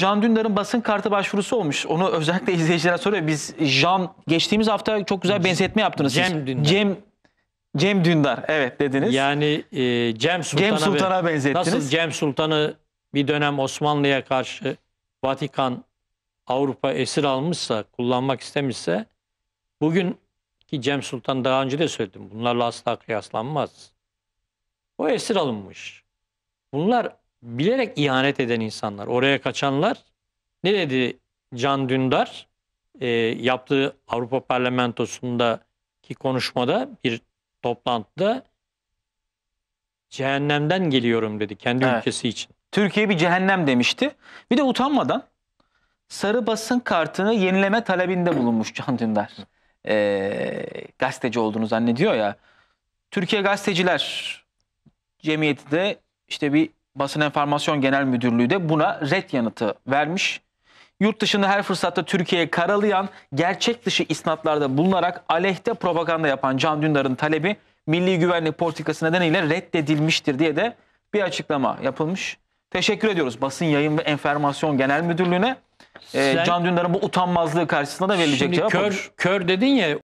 Can Dündar'ın basın kartı başvurusu olmuş. Onu özellikle izleyicilere soruyor. Biz Can geçtiğimiz hafta çok güzel benzetme yaptınız Cem siz. Dündar. Cem Cem Dündar evet dediniz. Yani e, Cem Sultan'a Cem Sultan'a benzettiniz. Nasıl Cem Sultan'ı bir dönem Osmanlı'ya karşı Vatikan Avrupa esir almışsa, kullanmak istemişse bugün ki Cem Sultan daha önce de söyledim. Bunlarla asla kıyaslanmaz. O esir alınmış. Bunlar bilerek ihanet eden insanlar, oraya kaçanlar ne dedi Can Dündar e, yaptığı Avrupa Parlamentosu'ndaki konuşmada bir toplantıda cehennemden geliyorum dedi kendi evet. ülkesi için. Türkiye bir cehennem demişti. Bir de utanmadan sarı basın kartını yenileme talebinde bulunmuş Can Dündar. E, gazeteci olduğunu zannediyor ya. Türkiye Gazeteciler Cemiyeti de işte bir Basın Enformasyon Genel Müdürlüğü de buna red yanıtı vermiş. Yurt dışında her fırsatta Türkiye'ye karalayan, gerçek dışı isnatlarda bulunarak aleyhte propaganda yapan Can Dündar'ın talebi milli güvenlik politikası nedeniyle reddedilmiştir diye de bir açıklama yapılmış. Teşekkür ediyoruz Basın Yayın ve Enformasyon Genel Müdürlüğü'ne. Ee, Can Dündar'ın bu utanmazlığı karşısında da verilecek cevap kör, olur. kör dedin ya